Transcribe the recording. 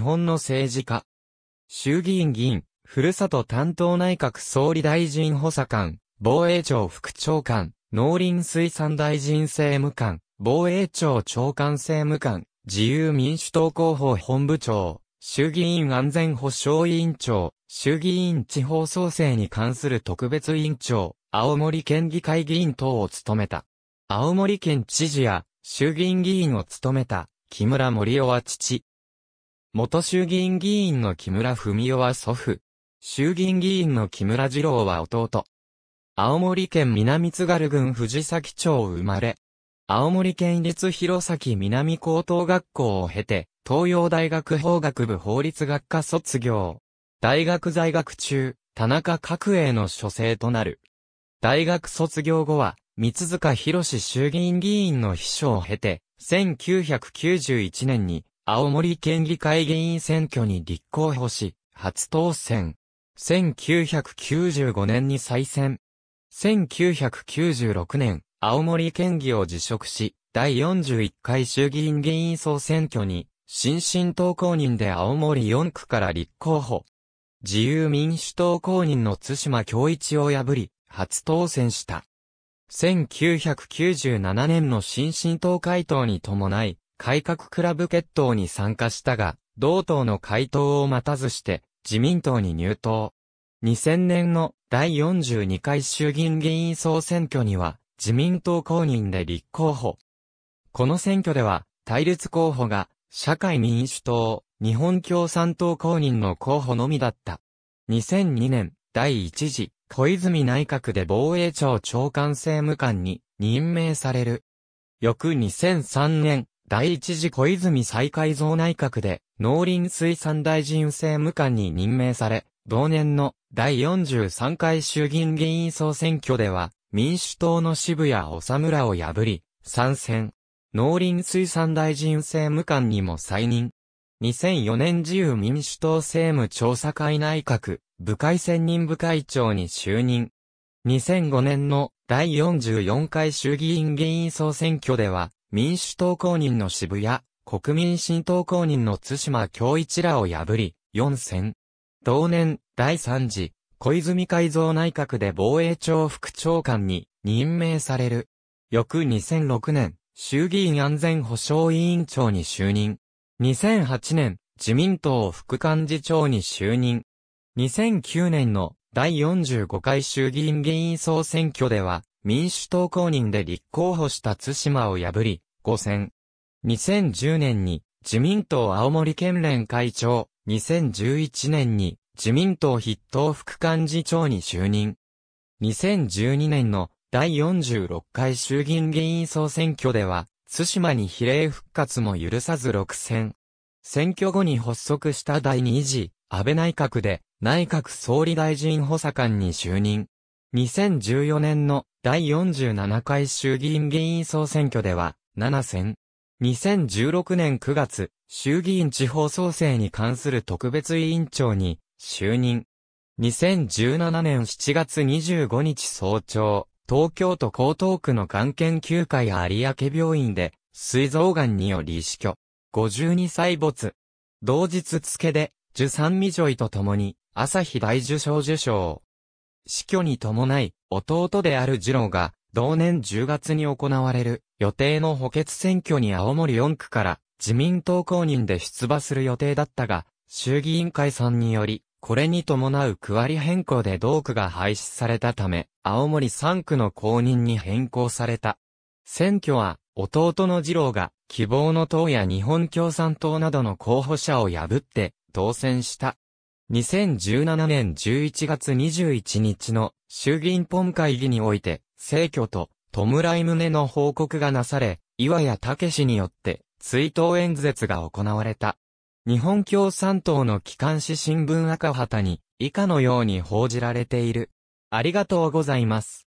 日本の政治家。衆議院議員、ふるさと担当内閣総理大臣補佐官、防衛庁副長官、農林水産大臣政務官、防衛庁長官政務官、自由民主党広報本部長、衆議院安全保障委員長、衆議院地方創生に関する特別委員長、青森県議会議員等を務めた。青森県知事や衆議院議員を務めた木村森夫は父、元衆議院議員の木村文夫は祖父。衆議院議員の木村二郎は弟。青森県南津軽郡藤崎町生まれ。青森県立弘前南高等学校を経て、東洋大学法学部法律学科卒業。大学在学中、田中角栄の書生となる。大学卒業後は、三塚博衆議院議員の秘書を経て、1991年に青森県議会議員選挙に立候補し、初当選。1995年に再選。1996年、青森県議を辞職し、第41回衆議院議員総選挙に、新進党公認で青森4区から立候補。自由民主党公認の津島京一を破り、初当選した。1997年の新進党回答に伴い、改革クラブ決闘に参加したが、同党の回答を待たずして、自民党に入党。2000年の第42回衆議院議員総選挙には、自民党公認で立候補。この選挙では、対立候補が、社会民主党、日本共産党公認の候補のみだった。2002年、第1次、小泉内閣で防衛庁長官政務官に任命される。翌2003年、第一次小泉再改造内閣で農林水産大臣政務官に任命され、同年の第43回衆議院議員総選挙では民主党の渋谷治村を破り、参戦。農林水産大臣政務官にも再任。2004年自由民主党政務調査会内閣、部会選任部会長に就任。2005年の第44回衆議院議員総選挙では、民主党公認の渋谷、国民新党公認の津島京一らを破り、4選。同年、第3次、小泉改造内閣で防衛庁副長官に任命される。翌2006年、衆議院安全保障委員長に就任。2008年、自民党副幹事長に就任。2009年の第45回衆議院議員総選挙では、民主党公認で立候補した津島を破り、5選。2010年に自民党青森県連会長、2011年に自民党筆頭副幹事長に就任。2012年の第46回衆議院議員総選挙では、津島に比例復活も許さず6選。選挙後に発足した第2次安倍内閣で内閣総理大臣補佐官に就任。2014年の第47回衆議院議員総選挙では、7選。2016年9月、衆議院地方創生に関する特別委員長に就任。2017年7月25日早朝、東京都江東区の眼研究会有明病院で、膵臓んにより死去。52歳没。同日付で、受産未遂ョと共に、朝日大受賞受賞。死去に伴い、弟である次郎が、同年10月に行われる予定の補欠選挙に青森4区から自民党公認で出馬する予定だったが、衆議院解散により、これに伴う区割り変更で同区が廃止されたため、青森3区の公認に変更された。選挙は、弟の次郎が、希望の党や日本共産党などの候補者を破って、当選した。2017年11月21日の衆議院本会議において、政挙と、弔い旨の報告がなされ、岩谷武氏によって追悼演説が行われた。日本共産党の機関紙新聞赤旗に以下のように報じられている。ありがとうございます。